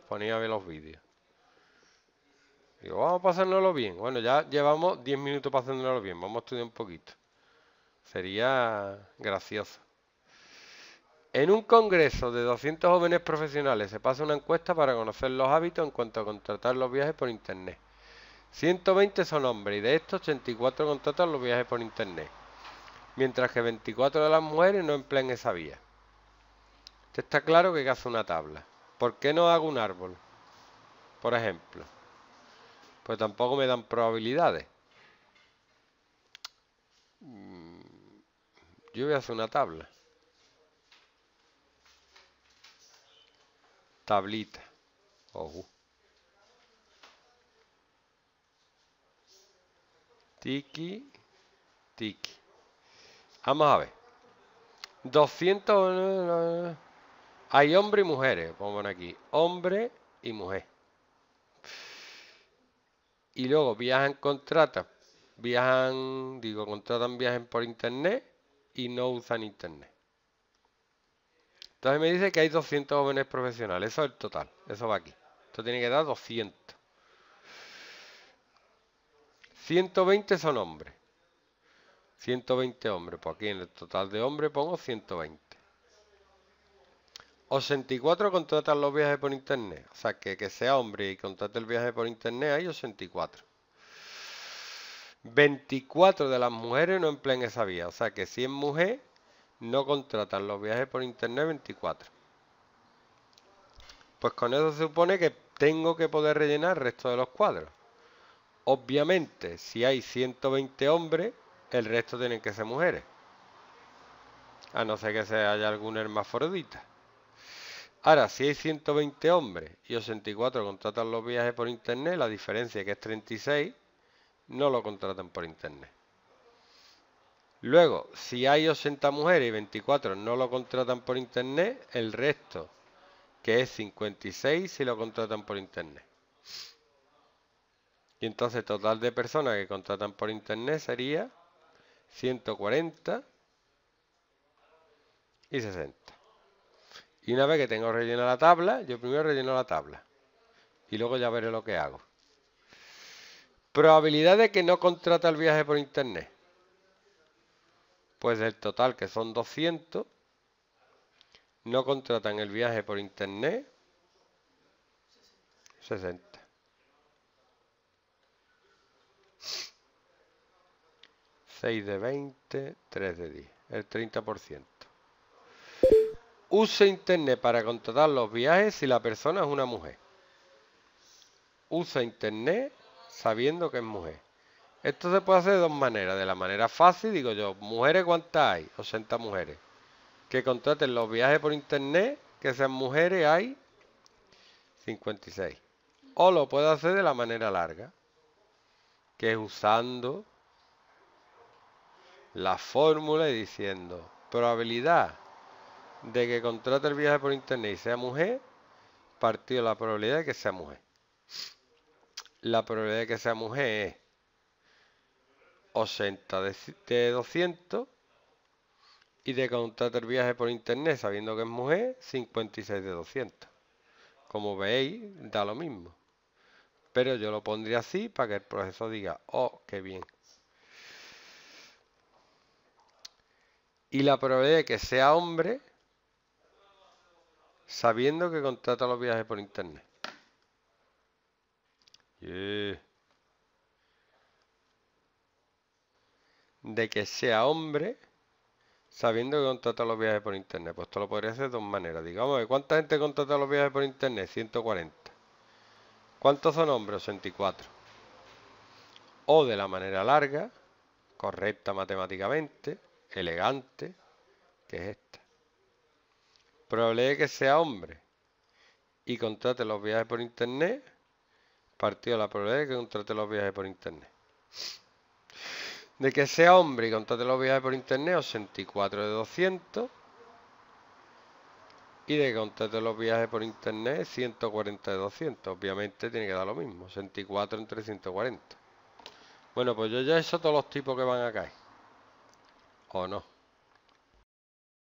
ponía a ver los vídeos. Digo, vamos a pasárnoslo bien. Bueno, ya llevamos 10 minutos pasándonoslo bien. Vamos a estudiar un poquito. Sería gracioso. En un congreso de 200 jóvenes profesionales se pasa una encuesta para conocer los hábitos en cuanto a contratar los viajes por internet. 120 son hombres y de estos 84 contratan los viajes por internet, mientras que 24 de las mujeres no emplean esa vía. Te está claro que hace una tabla. ¿Por qué no hago un árbol? Por ejemplo. Pues tampoco me dan probabilidades. Mm, yo voy a hacer una tabla. Tablita. Oh. Tiki, tiki. Vamos a ver. 200... Hay hombres y mujeres, pongan aquí, hombre y mujer. Y luego viajan, contratan, viajan, digo, contratan viajes por internet y no usan internet. Entonces me dice que hay 200 jóvenes profesionales, eso es el total, eso va aquí. Esto tiene que dar 200. 120 son hombres. 120 hombres, pues aquí en el total de hombres pongo 120. 84 contratan los viajes por internet. O sea, que, que sea hombre y contrate el viaje por internet, hay 84. 24 de las mujeres no emplean esa vía. O sea, que 100 mujeres no contratan los viajes por internet, 24. Pues con eso se supone que tengo que poder rellenar el resto de los cuadros. Obviamente, si hay 120 hombres, el resto tienen que ser mujeres. A no ser que haya algún hermafrodita. Ahora, si hay 120 hombres y 84 contratan los viajes por internet, la diferencia que es 36 no lo contratan por internet. Luego, si hay 80 mujeres y 24 no lo contratan por internet, el resto, que es 56, sí lo contratan por internet. Y entonces, total de personas que contratan por internet sería 140 y 60. Y una vez que tengo rellena la tabla, yo primero relleno la tabla. Y luego ya veré lo que hago. Probabilidad de que no contrata el viaje por internet. Pues el total, que son 200, no contratan el viaje por internet 60. 6 de 20, 3 de 10, el 30%. Use Internet para contratar los viajes si la persona es una mujer. Usa Internet sabiendo que es mujer. Esto se puede hacer de dos maneras. De la manera fácil, digo yo, mujeres cuántas hay? 80 mujeres. Que contraten los viajes por Internet, que sean mujeres, hay 56. O lo puede hacer de la manera larga, que es usando la fórmula y diciendo probabilidad de que contrate el viaje por internet y sea mujer, partido la probabilidad de que sea mujer. La probabilidad de que sea mujer es 80 de, 200 y de contratar el viaje por internet sabiendo que es mujer, 56 de 200. Como veis, da lo mismo. Pero yo lo pondría así para que el proceso diga, oh, qué bien. Y la probabilidad de que sea hombre sabiendo que contrata los viajes por internet. De que sea hombre, sabiendo que contrata los viajes por internet. Pues esto lo podría hacer de dos maneras. Digamos, ¿cuánta gente contrata los viajes por internet? 140. ¿Cuántos son hombres? 84. O de la manera larga, correcta matemáticamente, elegante, que es esta. Probabilidad de que sea hombre y contrate los viajes por internet, partido la probabilidad de que contrate los viajes por internet. De que sea hombre y contrate los viajes por internet, 84 de 200. Y de que contrate los viajes por internet, 140 de 200. Obviamente tiene que dar lo mismo, 64 entre 140. Bueno, pues yo ya he hecho todos los tipos que van acá, ¿O no?